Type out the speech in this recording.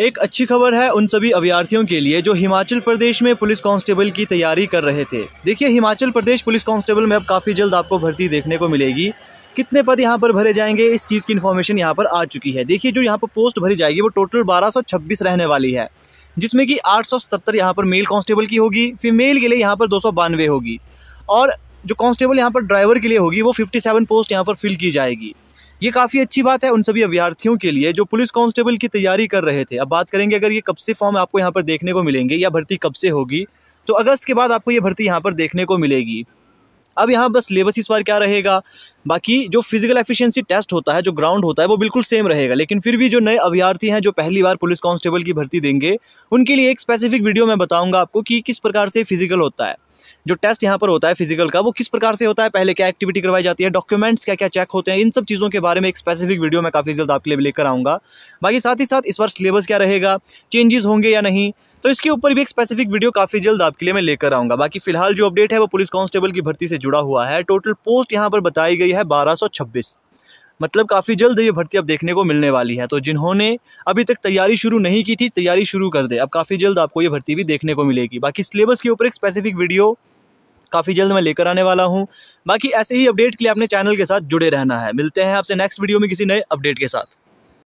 एक अच्छी खबर है उन सभी अभ्यार्थियों के लिए जो हिमाचल प्रदेश में पुलिस कांस्टेबल की तैयारी कर रहे थे देखिए हिमाचल प्रदेश पुलिस कांस्टेबल में अब काफ़ी जल्द आपको भर्ती देखने को मिलेगी कितने पद यहाँ पर भरे जाएंगे इस चीज़ की इन्फॉर्मेशन यहाँ पर आ चुकी है देखिए जो यहाँ पर पोस्ट भरी जाएगी वो टोटल बारह रहने वाली है जिसमें कि 877 यहाँ पर मेल कांस्टेबल की होगी फीमेल के लिए यहाँ पर दो होगी और जो कांस्टेबल यहाँ पर ड्राइवर के लिए होगी वो 57 पोस्ट यहाँ पर फिल की जाएगी ये काफ़ी अच्छी बात है उन सभी अभ्यार्थियों के लिए जो पुलिस कांस्टेबल की तैयारी कर रहे थे अब बात करेंगे अगर ये कब से फॉर्म आपको यहाँ पर देखने को मिलेंगे या भर्ती कब से होगी तो अगस्त के बाद आपको ये भर्ती यहाँ पर देखने को मिलेगी अब यहाँ बस सिलेबस इस बार क्या रहेगा बाकी जो फिजिकल एफिशिएंसी टेस्ट होता है जो ग्राउंड होता है वो बिल्कुल सेम रहेगा लेकिन फिर भी जो नए अभ्यार्थी हैं जो पहली बार पुलिस कांस्टेबल की भर्ती देंगे उनके लिए एक स्पेसिफिक वीडियो मैं बताऊंगा आपको कि किस प्रकार से फिजिकल होता है जो टेस्ट यहाँ पर होता है फिजिकल का वो किस प्रकार से होता है पहले क्या एक्टिविटी करवाई जाती है डॉक्यूमेंट्स क्या क्या चेक होते हैं इन सब चीज़ों के बारे में एक स्पेसिफिक वीडियो मैं काफ़ी जल्द आपके लिए लेकर आऊँगा बाकी साथ ही साथ इस बार सिलेबस क्या रहेगा चेंजेस होंगे या नहीं तो इसके ऊपर भी एक स्पेसिफिक वीडियो काफ़ी जल्द आपके लिए मैं लेकर आऊँगा बाकी फिलहाल जो अपडेट है वो पुलिस कांस्टेबल की भर्ती से जुड़ा हुआ है टोटल पोस्ट यहाँ पर बताई गई है बारह मतलब काफ़ी जल्द ये भर्ती अब देखने को मिलने वाली है तो जिन्होंने अभी तक तैयारी शुरू नहीं की थी तैयारी शुरू कर दे अब काफ़ी जल्द आपको ये भर्ती भी देखने को मिलेगी बाकी सिलेबस के ऊपर एक स्पेसिफिक वीडियो काफ़ी जल्द मैं लेकर आने वाला हूँ बाकी ऐसे ही अपडेट के लिए अपने चैनल के साथ जुड़े रहना है मिलते हैं आपसे नेक्स्ट वीडियो में किसी नए अपडेट के साथ